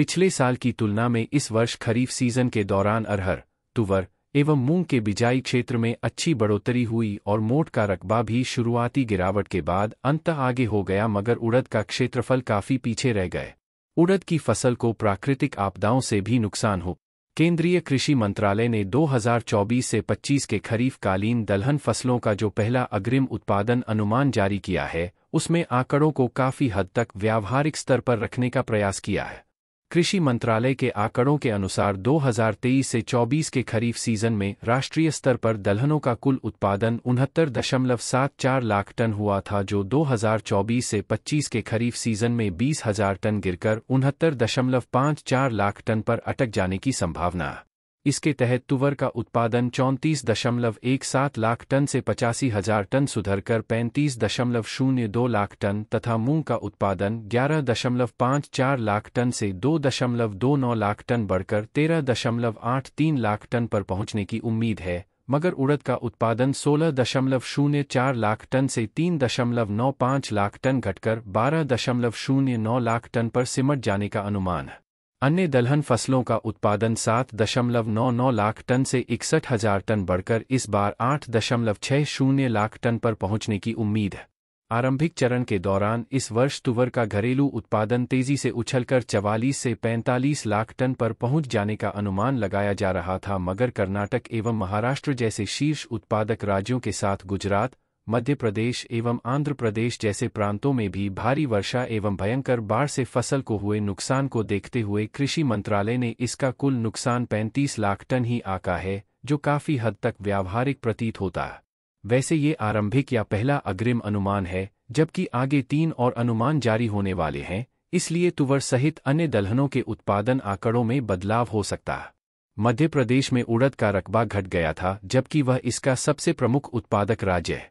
पिछले साल की तुलना में इस वर्ष खरीफ सीजन के दौरान अरहर तुवर एवं मूंग के बिजाई क्षेत्र में अच्छी बढ़ोतरी हुई और मोट का रकबा भी शुरुआती गिरावट के बाद अंत आगे हो गया मगर उड़द का क्षेत्रफल काफी पीछे रह गए उड़द की फसल को प्राकृतिक आपदाओं से भी नुकसान हो केंद्रीय कृषि मंत्रालय ने 2024 से 25 के खरीफ कालीन दलहन फसलों का जो पहला अग्रिम उत्पादन अनुमान जारी किया है उसमें आंकड़ों को काफी हद तक व्यावहारिक स्तर पर रखने का प्रयास किया है कृषि मंत्रालय के आंकड़ों के अनुसार 2023 से 24 के खरीफ सीजन में राष्ट्रीय स्तर पर दलहनों का कुल उत्पादन उनहत्तर दशमलव सात चार लाख टन हुआ था जो 2024 से 25 के खरीफ सीजन में बीस हजार टन गिरकर उनहत्तर दशमलव पाँच चार लाख टन पर अटक जाने की संभावना है इसके तहत तुवर का उत्पादन चौंतीस दशमलव एक सात लाख टन से पचासी हजार टन सुधरकर पैंतीस दशमलव शून्य दो लाख टन तथा मूंग का उत्पादन ग्यारह दशमलव पाँच चार लाख टन से दो दशमलव दो नौ लाख टन बढ़कर तेरह दशमलव आठ तीन लाख टन पर पहुंचने की उम्मीद है मगर उड़द का उत्पादन सोलह दशमलव शून्य चार लाख टन से तीन दशमलव नौ पाँच लाख टन घटकर बारह दशमलव शून्य नौ लाख टन पर सिमट जाने का अनुमान है अन्य दलहन फसलों का उत्पादन सात दशमलव नौ नौ लाख टन से इकसठ हजार टन बढ़कर इस बार आठ दशमलव छह शून्य लाख टन पर पहुंचने की उम्मीद है आरंभिक चरण के दौरान इस वर्ष तुवर का घरेलू उत्पादन तेजी से उछलकर चवालीस से 45 लाख टन पर पहुंच जाने का अनुमान लगाया जा रहा था मगर कर्नाटक एवं महाराष्ट्र जैसे शीर्ष उत्पादक राज्यों के साथ गुजरात मध्य प्रदेश एवं आंध्र प्रदेश जैसे प्रांतों में भी भारी वर्षा एवं भयंकर बाढ़ से फसल को हुए नुकसान को देखते हुए कृषि मंत्रालय ने इसका कुल नुकसान 35 लाख टन ही आका है जो काफी हद तक व्यावहारिक प्रतीत होता है वैसे ये आरंभिक या पहला अग्रिम अनुमान है जबकि आगे तीन और अनुमान जारी होने वाले हैं इसलिए तुवर सहित अन्य दलहनों के उत्पादन आंकड़ों में बदलाव हो सकता है मध्य प्रदेश में उड़द का रकबा घट गया था जबकि वह इसका सबसे प्रमुख उत्पादक राज्य है